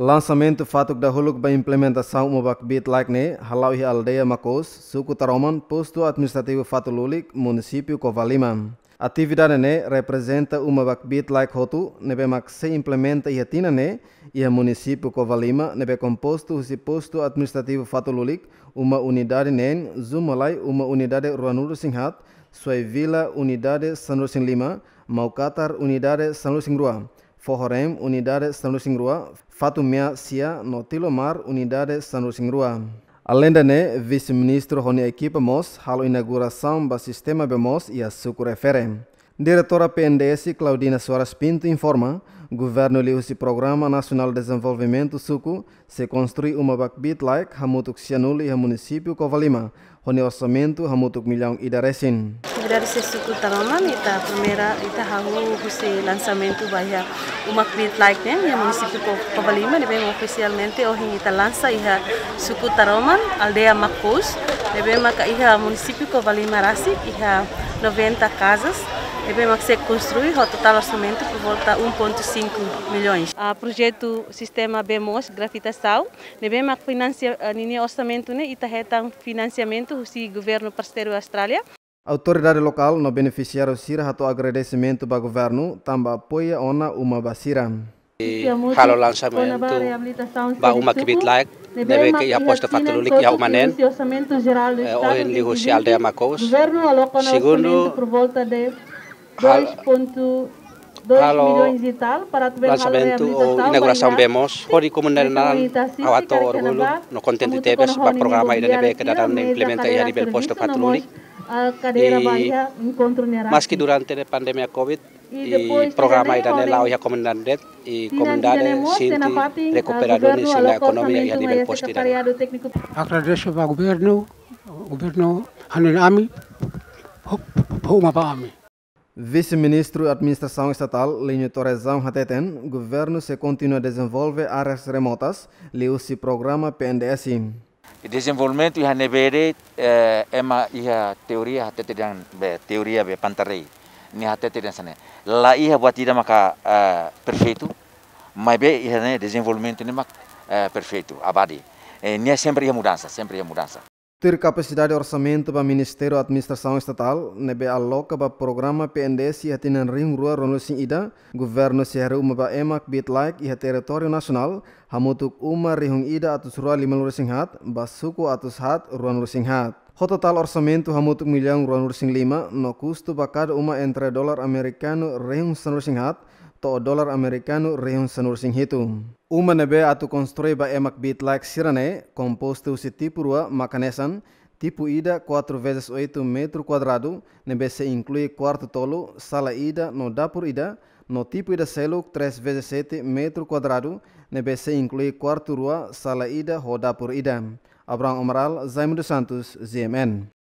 Lançamento fatuk dahuluk ba implementação Mubakbit Lakne, Halauhi Aldeia Makos, suku Taroman, Posto Administrativo Fatululik, Município Covalima. Atividade ne representa uma bit like hotu, nebe mak se implementa iatina ne, ia município Covalima, nebe composto si posto administrativo Fatululik, uma unidade ne Zumalai, uma unidade Ruanuru Singhat, Suai Vila Unidade Sanur Sing Lima, Maukatar Unidade Sanur Sing Rua. Fororem, unidade singrua. Fatumia Sia, Notilomar, unidade singrua. Além da NE, vice-ministro Rony Equipa MOS, halo inauguração do sistema bemos e a suco Ferem. Diretora PNDS Claudina Soares Pinto informa governo liu-se Programa Nacional de Desenvolvimento SUCO, se construi uma bakbit like hamutuk sianuli ha município Kovalima, hone orçamento hamutuk milhão e daresin. Dari sesuku tamaman ita o ita hahu huse lançamento bahia uma bakbit like né, ya né? tá tá município Kovalima devem oficialmente hoje ta lança iha suku taraman aldeia Macus, devem maka iha município Kovalima rasik iha 90 casas e bem que se construi, o total orçamento por volta de 1,5 milhões. O projeto Sistema bemos, grafitação, e bem que eh, né, financia o orçamento e também financiamento do governo parceiro da Austrália. A autoridade local no beneficiário CIR, rato agradecimento para o governo, também apoia ona uma Bacira. E, halo lançamento, ba uma kibit like, deve que a aposta Fatululi que Manen, o Enli de Aldeia no Segundo, por volta de 2,2 milhões e tal para lançamento ou inauguração vemos hori comunidade na awato orgulho no contente tebes ba programa ida debe que dará implementa a nível posto Fatululi. a cadeira e, baixa, encontro nerado. Mas que durante a pandemia Covid, e, depois, e programa ida nela e a comunidade e comunidade sente recuperado isso na economia e a nível posterior. Agradeço ao governo, ao governo Hanenami, Puma Pami. Vice-ministro da Administração Estatal, Linho Torresão Hateten, o governo se continua a desenvolver áreas remotas, leu-se programa PNDSI. desenvolvimento ia e nebere eh, ema ia e teoria hatete dan be teoria be pantarei ni hatete dan sana la ia e buat tidak maka uh, eh, perfeito mas be ia ne desenvolvimento ne mak eh, perfeito abadi eh, ni sempre ia mudança sempre ia mudança ter capacidade de orçamento para o Ministério da Administração Estatal, nebe aloca para o programa PNDS e atinan ring rua ronusin ida, governo seheru uma para emak bitlike e território nacional, hamutuk uma rihung ida atus rua lima lurusin hat, basuku atus hat ruan lurusin hat. Ho total orçamento hamutuk milhão ruan sing lima, no custo para cada uma entre dólar americano rihung san lurusin hat, to dolar sanur sing singhitu. Uma nebe atu construir ba emak bit like sirane, kompostu si tipu rua makanesan tipu ida 4 vezes 8 metro kuadradu nebe se inklui kuartu tolo, sala ida no dapur ida, no tipu ida seluk 3 vezes 7 metro kuadradu nebe se inklui kuartu rua, sala ida ho dapur ida. Abraham Omral, Zaimundo Santos, ZMN.